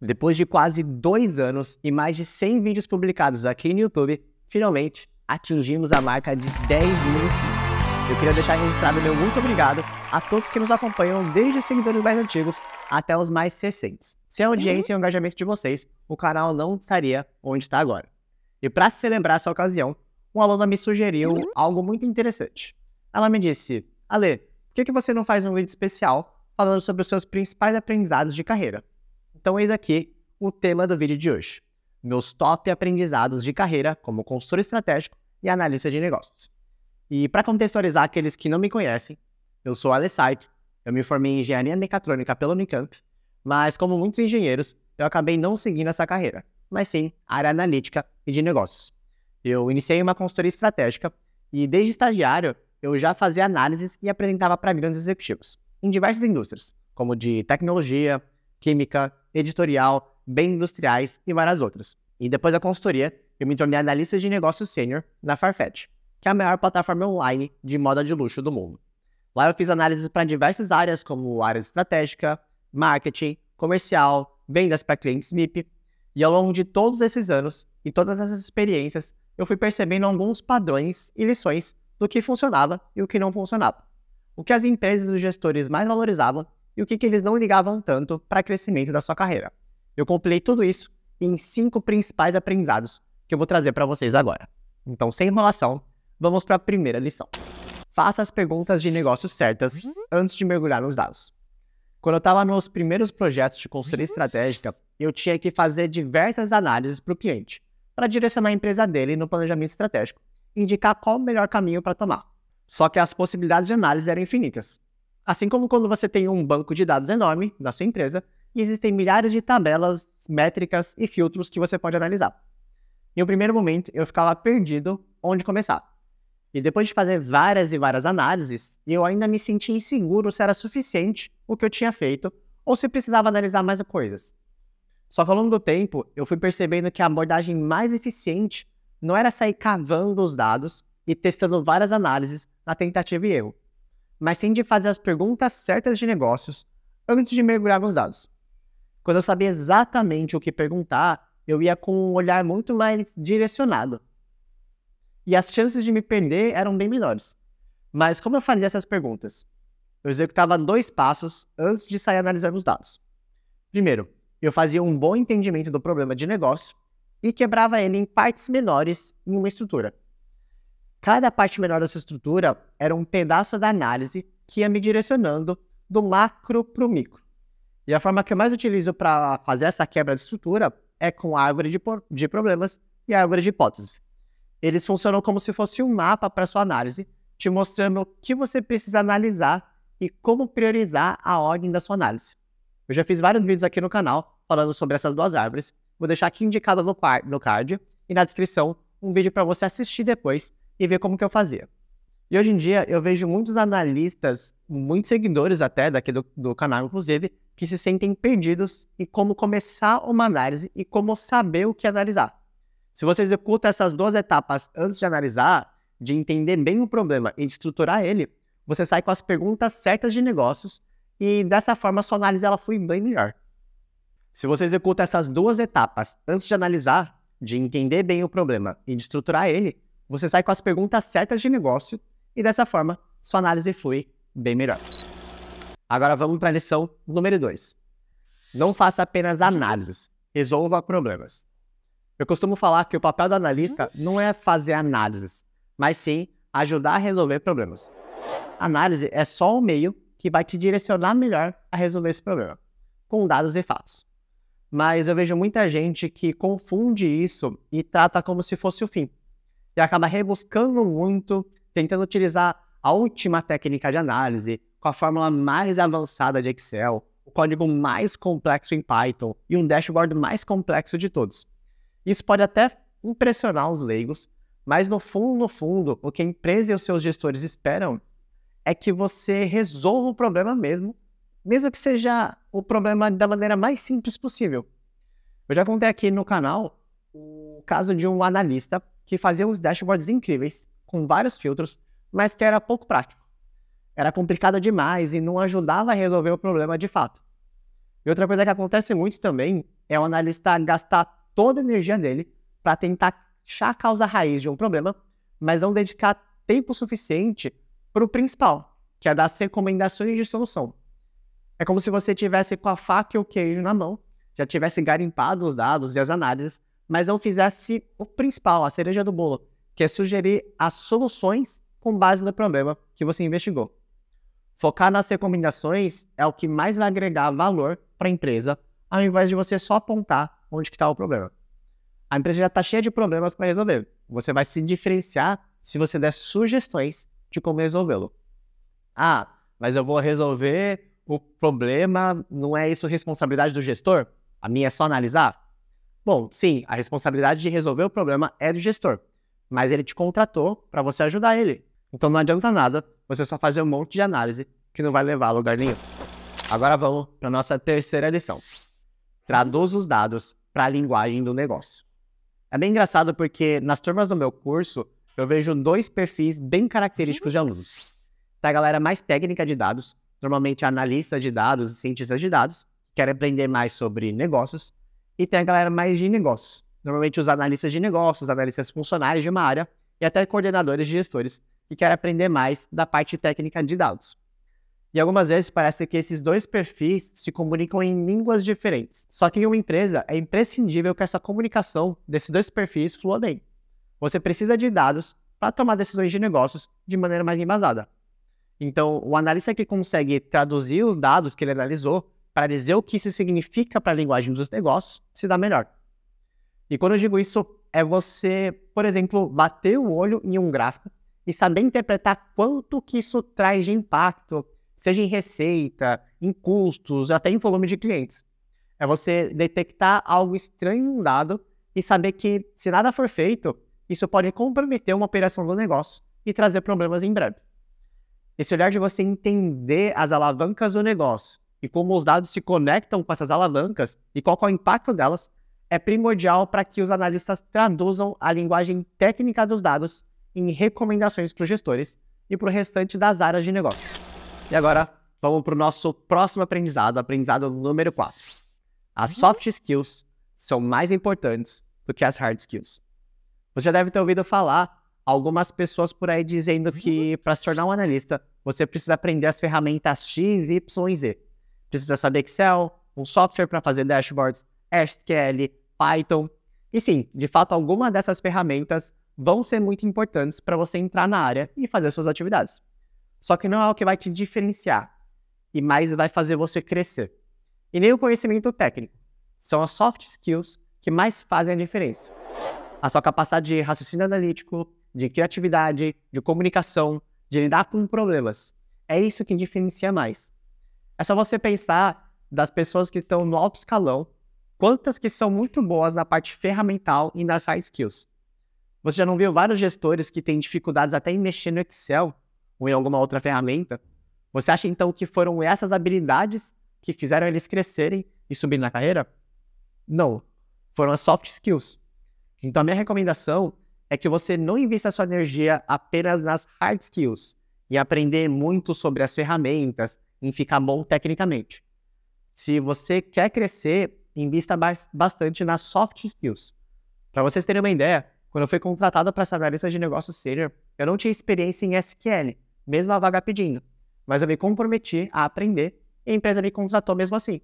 Depois de quase dois anos e mais de 100 vídeos publicados aqui no YouTube, finalmente atingimos a marca de 10 mil inscritos. Eu queria deixar registrado meu muito obrigado a todos que nos acompanham desde os seguidores mais antigos até os mais recentes. Sem a audiência e o engajamento de vocês, o canal não estaria onde está agora. E para celebrar essa ocasião, uma aluna me sugeriu algo muito interessante. Ela me disse: Ale, por que, que você não faz um vídeo especial falando sobre os seus principais aprendizados de carreira? Então, eis aqui o tema do vídeo de hoje: meus top aprendizados de carreira como consultor estratégico e analista de negócios. E para contextualizar aqueles que não me conhecem, eu sou Alex eu me formei em engenharia mecatrônica pelo Unicamp, mas como muitos engenheiros, eu acabei não seguindo essa carreira, mas sim área analítica e de negócios. Eu iniciei uma consultoria estratégica e desde estagiário eu já fazia análises e apresentava para grandes executivos em diversas indústrias, como de tecnologia, química, editorial, bens industriais e várias outras. E depois da consultoria, eu me tornei analista de negócios sênior na Farfetch, que é a maior plataforma online de moda de luxo do mundo. Lá eu fiz análises para diversas áreas, como área estratégica, marketing, comercial, vendas para clientes MIP. E ao longo de todos esses anos e todas essas experiências, eu fui percebendo alguns padrões e lições do que funcionava e o que não funcionava. O que as empresas e os gestores mais valorizavam e o que, que eles não ligavam tanto para crescimento da sua carreira. Eu compilei tudo isso em cinco principais aprendizados que eu vou trazer para vocês agora. Então, sem enrolação, vamos para a primeira lição. Faça as perguntas de negócios certas antes de mergulhar nos dados. Quando eu estava nos primeiros projetos de consultoria estratégica, eu tinha que fazer diversas análises para o cliente, para direcionar a empresa dele no planejamento estratégico, indicar qual o melhor caminho para tomar. Só que as possibilidades de análise eram infinitas. Assim como quando você tem um banco de dados enorme na sua empresa e existem milhares de tabelas, métricas e filtros que você pode analisar. Em um primeiro momento, eu ficava perdido onde começar. E depois de fazer várias e várias análises, eu ainda me sentia inseguro se era suficiente o que eu tinha feito ou se precisava analisar mais coisas. Só que ao longo do tempo, eu fui percebendo que a abordagem mais eficiente não era sair cavando os dados e testando várias análises na tentativa e erro, mas tende de fazer as perguntas certas de negócios antes de mergulhar nos dados. Quando eu sabia exatamente o que perguntar, eu ia com um olhar muito mais direcionado. E as chances de me perder eram bem menores. Mas como eu fazia essas perguntas? Eu executava dois passos antes de sair analisando os dados. Primeiro, eu fazia um bom entendimento do problema de negócio e quebrava ele em partes menores em uma estrutura. Cada parte menor da sua estrutura era um pedaço da análise que ia me direcionando do macro para o micro. E a forma que eu mais utilizo para fazer essa quebra de estrutura é com a árvore de, de problemas e a árvore de hipóteses. Eles funcionam como se fosse um mapa para sua análise, te mostrando o que você precisa analisar e como priorizar a ordem da sua análise. Eu já fiz vários vídeos aqui no canal falando sobre essas duas árvores. Vou deixar aqui indicado no, no card e na descrição um vídeo para você assistir depois e ver como que eu fazia. E hoje em dia eu vejo muitos analistas, muitos seguidores até daqui do, do canal, inclusive, que se sentem perdidos em como começar uma análise e como saber o que analisar. Se você executa essas duas etapas antes de analisar, de entender bem o problema e de estruturar ele, você sai com as perguntas certas de negócios e dessa forma sua análise ela foi bem melhor. Se você executa essas duas etapas antes de analisar, de entender bem o problema e de estruturar ele, você sai com as perguntas certas de negócio e dessa forma sua análise flui bem melhor. Agora vamos para a lição número 2. Não faça apenas análises, resolva problemas. Eu costumo falar que o papel do analista não é fazer análises, mas sim ajudar a resolver problemas. A análise é só um meio que vai te direcionar melhor a resolver esse problema, com dados e fatos. Mas eu vejo muita gente que confunde isso e trata como se fosse o fim e acaba rebuscando muito, tentando utilizar a última técnica de análise, com a fórmula mais avançada de Excel, o código mais complexo em Python e um dashboard mais complexo de todos. Isso pode até impressionar os leigos, mas no fundo, no fundo, o que a empresa e os seus gestores esperam é que você resolva o problema mesmo, mesmo que seja o problema da maneira mais simples possível. Eu já contei aqui no canal o caso de um analista que fazia uns dashboards incríveis, com vários filtros, mas que era pouco prático. Era complicado demais e não ajudava a resolver o problema de fato. E outra coisa que acontece muito também é o analista gastar toda a energia dele para tentar achar a causa raiz de um problema, mas não dedicar tempo suficiente para o principal, que é dar as recomendações de solução. É como se você tivesse com a faca e o queijo na mão, já tivesse garimpado os dados e as análises, mas não fizesse o principal, a cereja do bolo, que é sugerir as soluções com base no problema que você investigou. Focar nas recomendações é o que mais vai agregar valor para a empresa, ao invés de você só apontar onde está o problema. A empresa já está cheia de problemas para resolver. Você vai se diferenciar se você der sugestões de como resolvê-lo. Ah, mas eu vou resolver o problema, não é isso responsabilidade do gestor? A minha é só analisar? Bom, sim, a responsabilidade de resolver o problema é do gestor, mas ele te contratou para você ajudar ele. Então não adianta nada você só fazer um monte de análise que não vai levar a lugar nenhum. Agora vamos para nossa terceira lição. Traduz os dados para a linguagem do negócio. É bem engraçado porque nas turmas do meu curso eu vejo dois perfis bem característicos de alunos. Tá a galera mais técnica de dados, normalmente analistas de dados e cientistas de dados, que querem aprender mais sobre negócios, e tem a galera mais de negócios. Normalmente os analistas de negócios, analistas funcionários de uma área e até coordenadores de gestores que querem aprender mais da parte técnica de dados. E algumas vezes parece que esses dois perfis se comunicam em línguas diferentes. Só que em uma empresa é imprescindível que essa comunicação desses dois perfis flua bem. Você precisa de dados para tomar decisões de negócios de maneira mais embasada. Então, o analista que consegue traduzir os dados que ele analisou para dizer o que isso significa para a linguagem dos negócios, se dá melhor. E quando eu digo isso, é você, por exemplo, bater o olho em um gráfico e saber interpretar quanto que isso traz de impacto, seja em receita, em custos, até em volume de clientes. É você detectar algo estranho em um dado e saber que, se nada for feito, isso pode comprometer uma operação do negócio e trazer problemas em breve. Esse olhar de você entender as alavancas do negócio e como os dados se conectam com essas alavancas e qual é o impacto delas, é primordial para que os analistas traduzam a linguagem técnica dos dados em recomendações para os gestores e para o restante das áreas de negócio. E agora, vamos para o nosso próximo aprendizado, aprendizado número 4. As uhum. soft skills são mais importantes do que as hard skills. Você já deve ter ouvido falar algumas pessoas por aí dizendo que uhum. para se tornar um analista, você precisa aprender as ferramentas X, Y e Z precisa saber Excel, um software para fazer dashboards, SQL, Python. E sim, de fato, alguma dessas ferramentas vão ser muito importantes para você entrar na área e fazer suas atividades. Só que não é o que vai te diferenciar, e mais vai fazer você crescer. E nem o conhecimento técnico. São as soft skills que mais fazem a diferença. A sua capacidade de raciocínio analítico, de criatividade, de comunicação, de lidar com problemas. É isso que diferencia mais. É só você pensar das pessoas que estão no alto escalão, quantas que são muito boas na parte ferramental e nas hard skills. Você já não viu vários gestores que têm dificuldades até em mexer no Excel ou em alguma outra ferramenta? Você acha então que foram essas habilidades que fizeram eles crescerem e subir na carreira? Não, foram as soft skills. Então a minha recomendação é que você não invista sua energia apenas nas hard skills e aprender muito sobre as ferramentas, em ficar bom tecnicamente. Se você quer crescer, invista bastante nas soft skills. Para vocês terem uma ideia, quando eu fui contratado para essa analista de negócios senior, eu não tinha experiência em SQL, mesmo a vaga pedindo. Mas eu me comprometi a aprender e a empresa me contratou mesmo assim.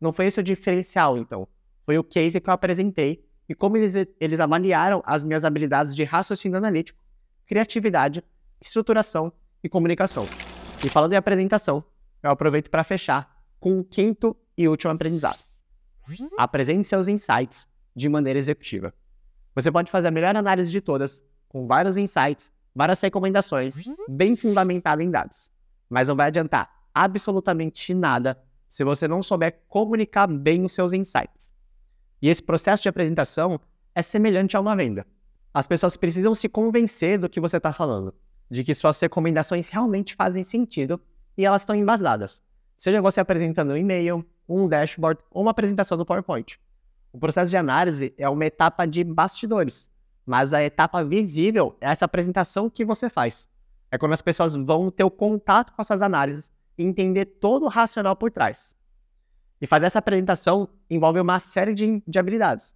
Não foi esse o diferencial, então. Foi o case que eu apresentei e como eles, eles avaliaram as minhas habilidades de raciocínio analítico, criatividade, estruturação e comunicação. E falando em apresentação, eu aproveito para fechar com o quinto e último aprendizado. Apresente seus insights de maneira executiva. Você pode fazer a melhor análise de todas, com vários insights, várias recomendações, bem fundamentada em dados. Mas não vai adiantar absolutamente nada se você não souber comunicar bem os seus insights. E esse processo de apresentação é semelhante a uma venda. As pessoas precisam se convencer do que você está falando, de que suas recomendações realmente fazem sentido e elas estão embasadas. Seja você é apresentando um e-mail, um dashboard ou uma apresentação do PowerPoint. O processo de análise é uma etapa de bastidores, mas a etapa visível é essa apresentação que você faz. É quando as pessoas vão ter o contato com essas análises e entender todo o racional por trás. E fazer essa apresentação envolve uma série de, de habilidades.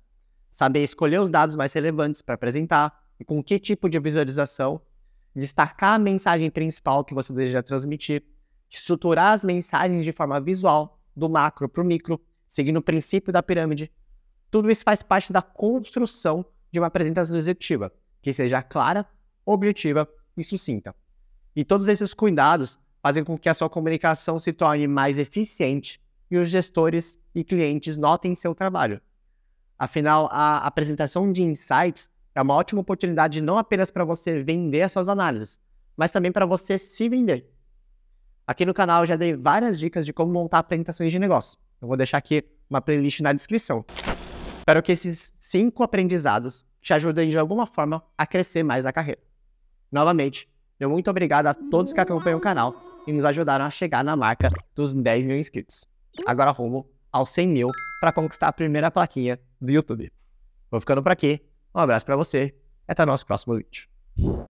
Saber escolher os dados mais relevantes para apresentar e com que tipo de visualização, destacar a mensagem principal que você deseja transmitir, estruturar as mensagens de forma visual, do macro para o micro, seguindo o princípio da pirâmide. Tudo isso faz parte da construção de uma apresentação executiva, que seja clara, objetiva e sucinta. E todos esses cuidados fazem com que a sua comunicação se torne mais eficiente e os gestores e clientes notem seu trabalho. Afinal, a apresentação de insights é uma ótima oportunidade não apenas para você vender as suas análises, mas também para você se vender. Aqui no canal eu já dei várias dicas de como montar apresentações de negócio. Eu vou deixar aqui uma playlist na descrição. Espero que esses cinco aprendizados te ajudem de alguma forma a crescer mais na carreira. Novamente, meu muito obrigado a todos que acompanham o canal e nos ajudaram a chegar na marca dos 10 mil inscritos. Agora rumo aos 100 mil para conquistar a primeira plaquinha do YouTube. Vou ficando por aqui. Um abraço para você e até nosso próximo vídeo.